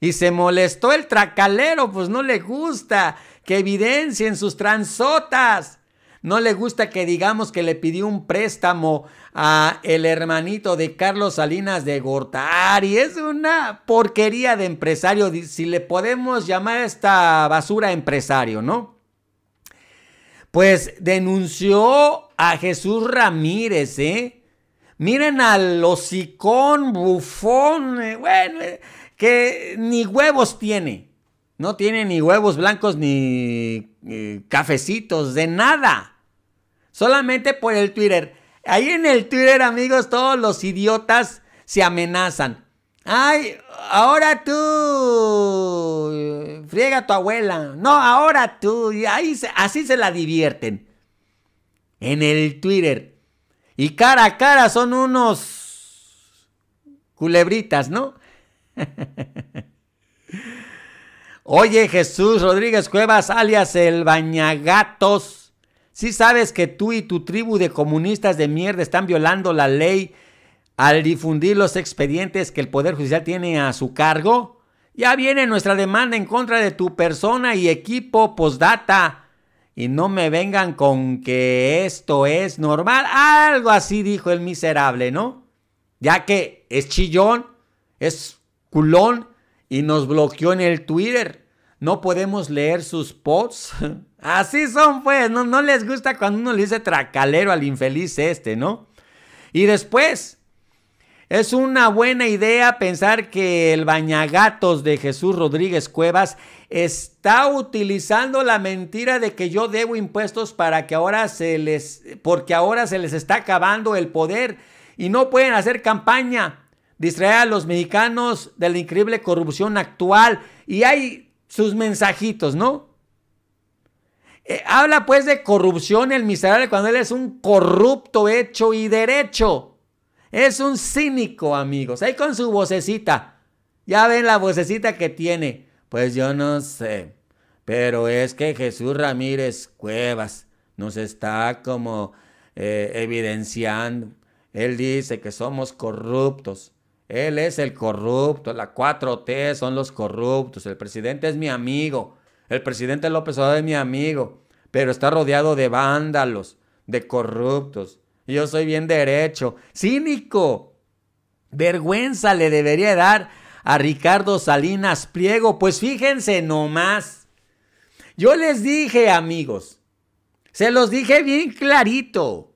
Y se molestó el tracalero, pues no le gusta que evidencien sus transotas. No le gusta que digamos que le pidió un préstamo a el hermanito de Carlos Salinas de Gortari. Es una porquería de empresario, si le podemos llamar a esta basura empresario, ¿no? Pues denunció a Jesús Ramírez, ¿eh? Miren al hocicón, bufón, eh, bueno, eh, que ni huevos tiene. No tiene ni huevos blancos ni eh, cafecitos, de nada. Solamente por el Twitter. Ahí en el Twitter, amigos, todos los idiotas se amenazan. Ay, ahora tú. Eh, friega tu abuela. No, ahora tú. Y ahí, así se la divierten. En el Twitter. Y cara a cara son unos culebritas, ¿no? Oye, Jesús Rodríguez Cuevas, alias el Bañagatos. Si sabes que tú y tu tribu de comunistas de mierda están violando la ley al difundir los expedientes que el Poder Judicial tiene a su cargo, ya viene nuestra demanda en contra de tu persona y equipo postdata. Y no me vengan con que esto es normal. Algo así dijo el miserable, ¿no? Ya que es chillón, es culón y nos bloqueó en el Twitter. No podemos leer sus posts. Así son, pues. No, les gusta cuando uno le dice tracalero al infeliz este, ¿no? Y después, es una buena idea pensar que el bañagatos de Jesús Rodríguez Cuevas está utilizando la mentira de que yo debo impuestos para que ahora se les porque ahora se les está acabando el poder y no pueden hacer campaña distraer a los mexicanos de la increíble corrupción actual. Y hay sus mensajitos, ¿no? Eh, habla pues de corrupción el miserable cuando él es un corrupto hecho y derecho. Es un cínico, amigos. Ahí con su vocecita. Ya ven la vocecita que tiene. Pues yo no sé. Pero es que Jesús Ramírez Cuevas nos está como eh, evidenciando. Él dice que somos corruptos. Él es el corrupto, la 4T son los corruptos, el presidente es mi amigo, el presidente López Obrador es mi amigo, pero está rodeado de vándalos, de corruptos. Yo soy bien derecho, cínico. Vergüenza le debería dar a Ricardo Salinas Pliego, pues fíjense nomás. Yo les dije, amigos, se los dije bien clarito,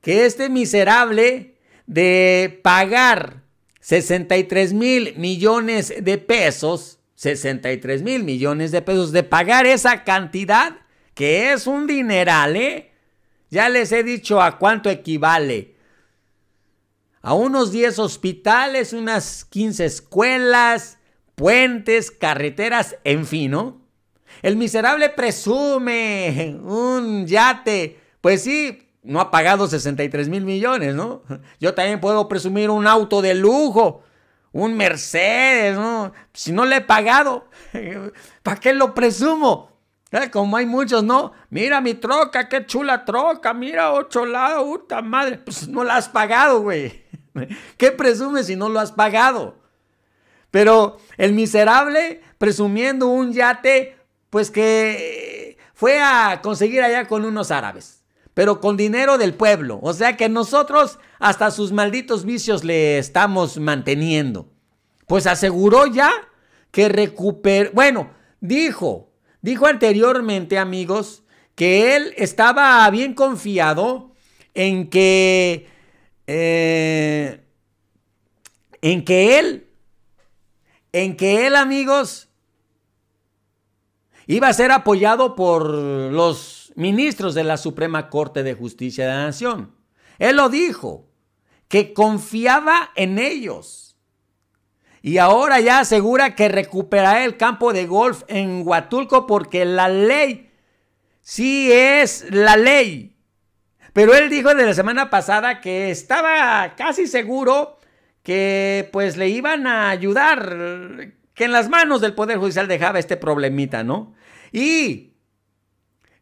que este miserable de pagar 63 mil millones de pesos, 63 mil millones de pesos de pagar esa cantidad, que es un dineral, ¿eh? Ya les he dicho a cuánto equivale. A unos 10 hospitales, unas 15 escuelas, puentes, carreteras, en fin, ¿no? El miserable presume un yate. Pues sí, no ha pagado 63 mil millones, ¿no? Yo también puedo presumir un auto de lujo, un Mercedes, ¿no? Si no le he pagado, ¿para qué lo presumo? Eh, como hay muchos, ¿no? Mira mi troca, qué chula troca, mira, ocho lados, puta madre. Pues no la has pagado, güey. ¿Qué presumes si no lo has pagado? Pero el miserable presumiendo un yate, pues que fue a conseguir allá con unos árabes pero con dinero del pueblo. O sea que nosotros hasta sus malditos vicios le estamos manteniendo. Pues aseguró ya que recuperó, bueno, dijo, dijo anteriormente amigos, que él estaba bien confiado en que, eh, en que él, en que él amigos, iba a ser apoyado por los ministros de la Suprema Corte de Justicia de la Nación. Él lo dijo, que confiaba en ellos. Y ahora ya asegura que recuperará el campo de golf en Huatulco porque la ley sí es la ley. Pero él dijo de la semana pasada que estaba casi seguro que pues le iban a ayudar, que en las manos del Poder Judicial dejaba este problemita, ¿no? Y,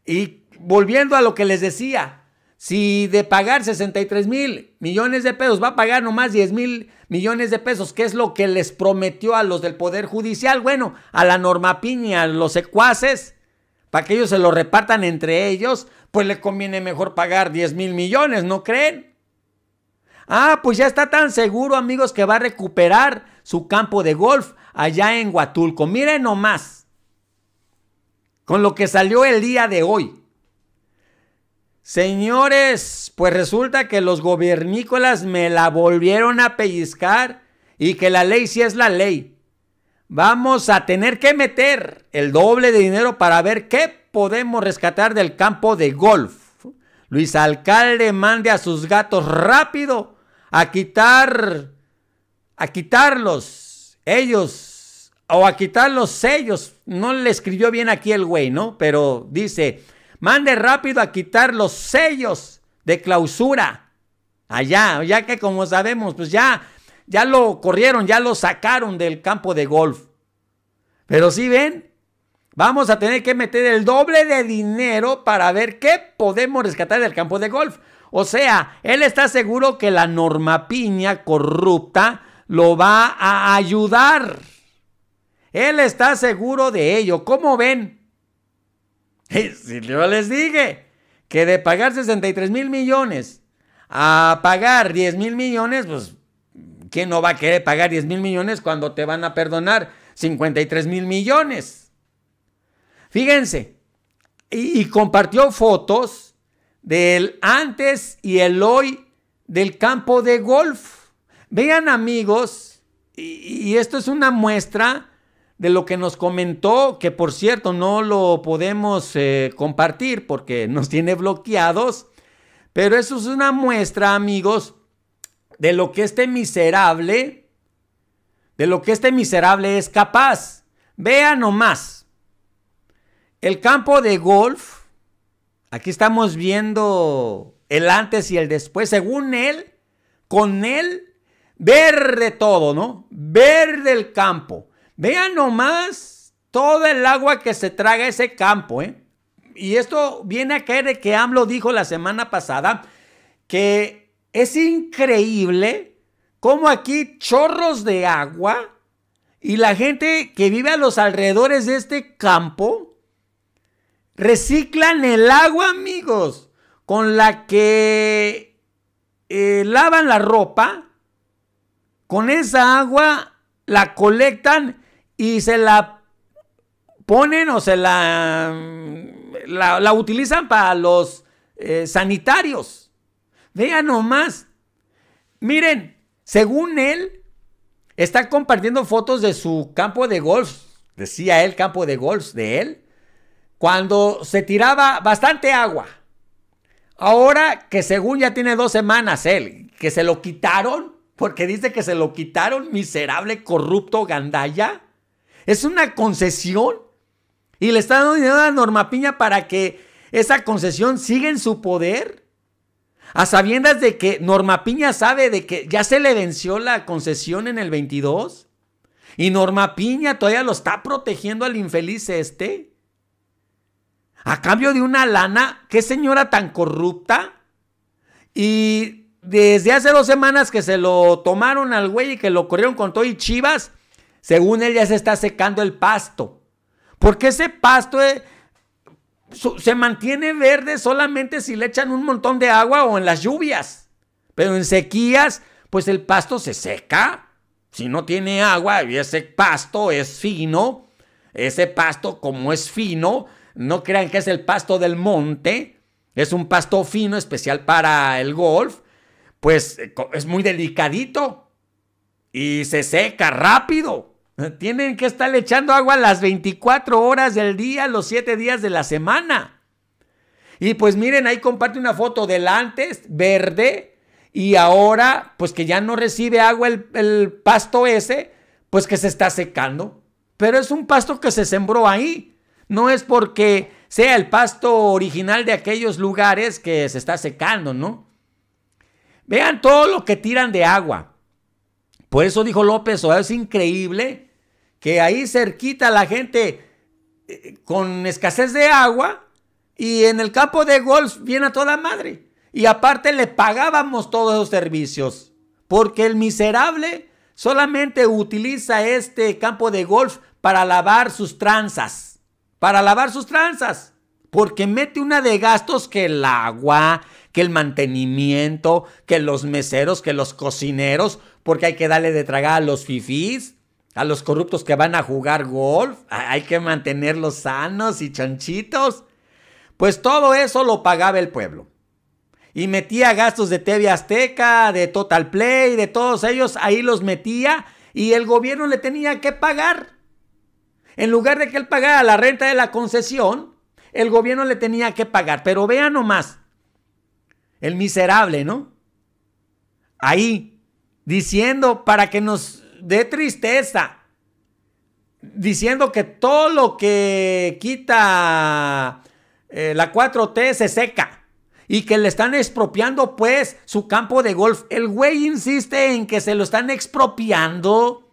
y volviendo a lo que les decía, si de pagar 63 mil millones de pesos va a pagar nomás 10 mil millones de pesos, que es lo que les prometió a los del Poder Judicial, bueno, a la norma piña, a los secuaces, para que ellos se lo repartan entre ellos, pues le conviene mejor pagar 10 mil millones, ¿no creen? Ah, pues ya está tan seguro, amigos, que va a recuperar su campo de golf allá en Huatulco. Miren nomás con lo que salió el día de hoy. Señores, pues resulta que los gobernícolas me la volvieron a pellizcar y que la ley sí es la ley. Vamos a tener que meter el doble de dinero para ver qué podemos rescatar del campo de golf. Luis Alcalde mande a sus gatos rápido a quitar, a quitarlos ellos o a quitar los sellos. No le escribió bien aquí el güey, ¿no? Pero dice, mande rápido a quitar los sellos de clausura. Allá, ya que como sabemos, pues ya, ya lo corrieron, ya lo sacaron del campo de golf. Pero si ven, vamos a tener que meter el doble de dinero para ver qué podemos rescatar del campo de golf. O sea, él está seguro que la norma piña corrupta lo va a ayudar. Él está seguro de ello. ¿Cómo ven? Si yo les dije que de pagar 63 mil millones a pagar 10 mil millones, pues, ¿quién no va a querer pagar 10 mil millones cuando te van a perdonar 53 mil millones? Fíjense, y, compartió fotos del antes y el hoy del campo de golf. Vean amigos, y esto es una muestra de lo que nos comentó, que por cierto no lo podemos eh, compartir porque nos tiene bloqueados, pero eso es una muestra, amigos, de lo que este miserable, de lo que este miserable es capaz. Vean nomás, el campo de golf, aquí estamos viendo el antes y el después, según él, con él, verde todo, ¿no? Verde el campo Vean nomás toda el agua que se traga ese campo, ¿eh? Y esto viene a caer de que AMLO dijo la semana pasada que es increíble cómo aquí chorros de agua y la gente que vive a los alrededores de este campo reciclan el agua, amigos, con la que eh, lavan la ropa. Con esa agua la colectan y se la ponen o se la, la, utilizan para los eh, sanitarios. Vean nomás. Miren, según él, está compartiendo fotos de su campo de golf. Decía él, campo de golf de él. Cuando se tiraba bastante agua. Ahora que según ya tiene dos semanas él, que se lo quitaron, porque dice que se lo quitaron, miserable, corrupto, gandaya es una concesión. Y le está dando dinero a Norma Piña para que esa concesión siga en su poder. A sabiendas de que Norma Piña sabe de que ya se le venció la concesión en el 22. Y Norma Piña todavía lo está protegiendo al infeliz este. A cambio de una lana, qué señora tan corrupta. Y desde hace dos semanas que se lo tomaron al güey y que lo corrieron con todo y chivas, según él ya se está secando el pasto. Porque ese pasto eh, se mantiene verde solamente si le echan un montón de agua o en las lluvias. Pero en sequías, pues el pasto se seca. Si no tiene agua y ese pasto es fino, ese pasto como es fino, no crean que es el pasto del monte, es un pasto fino especial para el golf, pues eh, es muy delicadito y se seca rápido. Tienen que estar echando agua las 24 horas del día, los 7 días de la semana. Y pues miren, ahí comparte una foto del antes, verde, y ahora, pues que ya no recibe agua el, pasto ese, pues que se está secando. Pero es un pasto que se sembró ahí. No es porque sea el pasto original de aquellos lugares que se está secando, ¿no? Vean todo lo que tiran de agua. Por eso dijo López o es increíble que ahí cerquita la gente eh, con escasez de agua y en el campo de golf viene a toda madre. Y aparte le pagábamos todos los servicios, porque el miserable solamente utiliza este campo de golf para lavar sus tranzas, para lavar sus tranzas, porque mete una de gastos que el agua, que el mantenimiento, que los meseros, que los cocineros, porque hay que darle de tragar a los fifís, a los corruptos que van a jugar golf, hay que mantenerlos sanos y chanchitos. Pues todo eso lo pagaba el pueblo. Y metía gastos de TV Azteca, de Total Play, de todos ellos, ahí los metía y el gobierno le tenía que pagar. En lugar de que él pagara la renta de la concesión, el gobierno le tenía que pagar. Pero vean nomás, el miserable, ¿no? Ahí, diciendo para que nos de tristeza, diciendo que todo lo que quita eh, la 4T se seca y que le están expropiando pues su campo de golf. El güey insiste en que se lo están expropiando.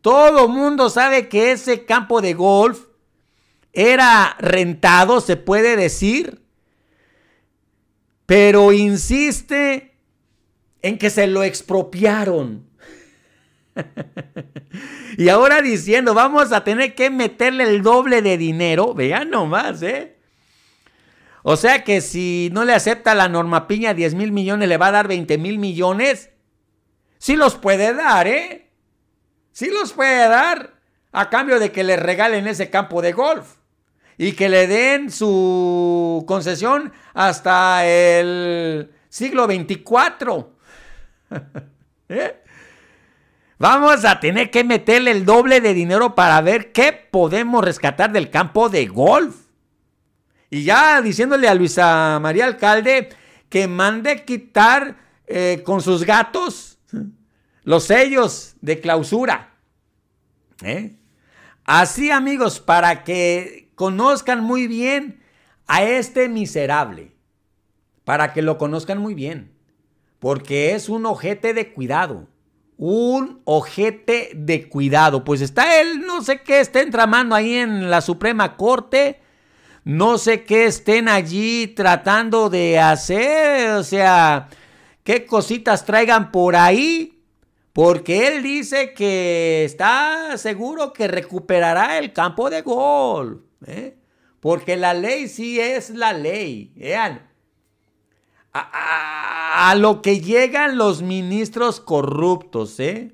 Todo el mundo sabe que ese campo de golf era rentado, se puede decir, pero insiste en que se lo expropiaron. y ahora diciendo, vamos a tener que meterle el doble de dinero, vean nomás, ¿eh? O sea que si no le acepta la norma piña 10 mil millones, le va a dar 20 mil millones. si los puede dar, ¿eh? Sí los puede dar a cambio de que le regalen ese campo de golf y que le den su concesión hasta el siglo 24. ¿Eh? Vamos a tener que meterle el doble de dinero para ver qué podemos rescatar del campo de golf. Y ya diciéndole a Luisa María Alcalde que mande quitar eh, con sus gatos los sellos de clausura. ¿Eh? Así amigos, para que conozcan muy bien a este miserable. Para que lo conozcan muy bien. Porque es un ojete de cuidado un ojete de cuidado. Pues está él, no sé qué estén tramando ahí en la Suprema Corte, no sé qué estén allí tratando de hacer, o sea, qué cositas traigan por ahí. Porque él dice que está seguro que recuperará el campo de gol. ¿eh? Porque la ley sí es la ley. Vean, a, lo que llegan los ministros corruptos, ¿eh?